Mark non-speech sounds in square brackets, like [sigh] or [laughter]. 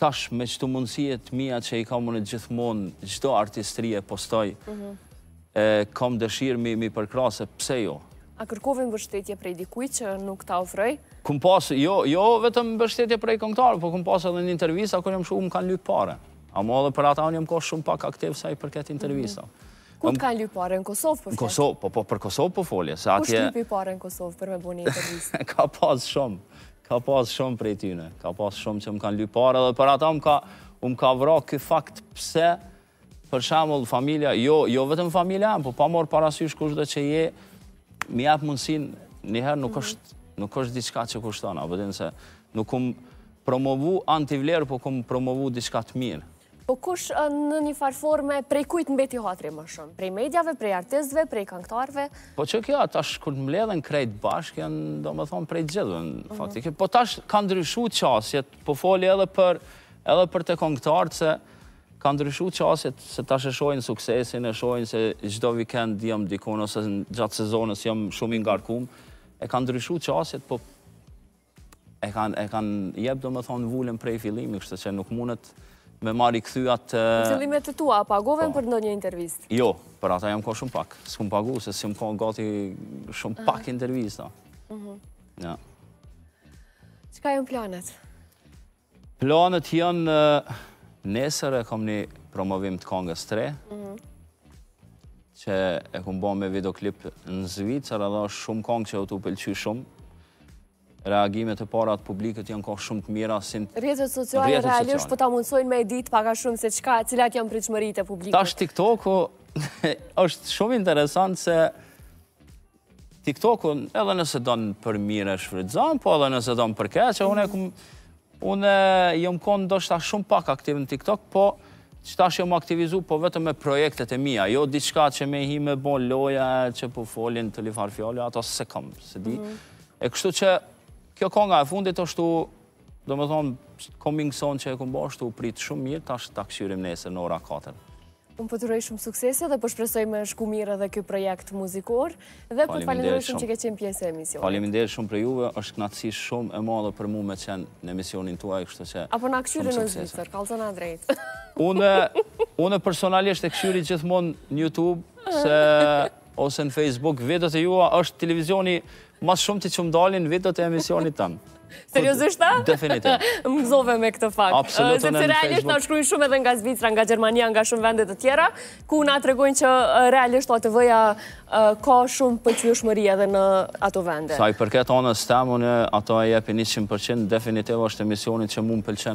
tash me qëtu mundësijet mija që i kam më në gjithmonë, gjdo artistrije postoj, mhm. kam dëshirë mi përkrasë, pse jo? A kërkovin më bështetje prej dikuj që nuk ta ofrej? Këm pasë, jo, jo, vetëm më bështetje prej këngtarë, po këm pasë edhe një intervjisa, kërë jam shumë, më kanë lypë pare. A më dhe për ata, unë jam koshë shumë pak aktiv sa i përket intervjisa. Mhm. Ku të kanë lypë pare, në Kosovë për po fjetë? Në Kosovë, po, po, për Kosovë për po folje. Kur shtë pare në Kosovë për me bu një [laughs] intervjisa? Ka pasë shumë, ka pas shumë prej tyne, ka pas shumë që më kanë parë, dhe për ata më ka, ka vra këtë fakt pse, për shemull, familia, jo, jo vetëm familia, po pa morë parasysh kush dhe që je, mi jep mundësin, njëherë nuk mm. është, nuk është diçka që kushtona, vëdhin po se nuk umë promovu antivlerë, po kumë promovu diçka të mirë. Po kush në një farforme prej kujt mbeti hatri më shumë? Prej medjave, prej artistve, prej kanktarve? Po që kjo, tash kur më ledhen krejt bashkë, janë do më thonë prej gjithën, mhm. faktike. Po tash ka ndryshu qasjet, po foli edhe për të kanktarët se ka ndryshu qasjet se tash e shojnë suksesin, e shojnë se gjdo vikend jam dikon ose gjatë sezonës jam shumë i ngarkum. E ka ndryshu qasjet, po e kanë jebë do më thonë vullën prej filimi, kështë që nuk mundet me marri këthyat... Në të tua, pagove po. për ndonjë një intervjist? Jo, për ata jam ka shumë pak. Së këmë pagu, se si më ka gati shumë pak intervjist, mhm. Ja. Qëka jënë planet? Planet jënë... Nesër e kom një promovim të kongës 3, mhm. që e kom bo me videoklip në Zvicër, edhe shumë kongë që e u të pëlqy shumë, reagimet e parat publikët janë kohë shumë të mira. Rjetët sociale realisht për po ta mundsojnë me ditë paka shumë se qka, cilat janë pritëshmërit e publikët. Tash TikTok-u [laughs] është shumë interesant se TikTok-u edhe nëse donë për mire shfridzan, po edhe nëse donë për keqë, unë e Une jëmë konë ndoshta shumë pak aktiv në TikTok, po qëtash jëmë aktivizu, po vetëm me projektet e mija, jo diçka që me hi me bon loja, që po folin të ato se kam, se di. Mhm. E kështu që kjo konga e fundit është tu, do me thonë, coming son që e këmë bërë, është tu pritë shumë mirë, ta është ta këshyrim nesër në ora 4. Unë pëtërëj po shumë suksese dhe përshpresoj po me shku mirë edhe kjo projekt muzikor dhe për po falimderoj shumë që ke qenë pjesë e emisionit. Falimderoj shumë për juve, është knatësi shumë e madhe për mu me qenë në emisionin tuaj, kështë që... Apo në këshyri në Unë personalisht e këshyri gjithmonë në YouTube, se [laughs] ose në Facebook, vetët e jua është televizioni mas shumë të që më dalin vetët e emisionit tënë. [laughs] Seriozisht ta? Definitiv. [laughs] Më gëzove me këtë fakt. Absolutën e në Facebook. Se realisht në shkrujnë shumë edhe nga Zvicra, nga Gjermania, nga shumë vendet të tjera, ku nga të regojnë që realisht o vëja ka shumë përqyush edhe në ato vende. Sa i përket anës temune, ato e jepi 100%, definitiv është emisionit që mund pëlqen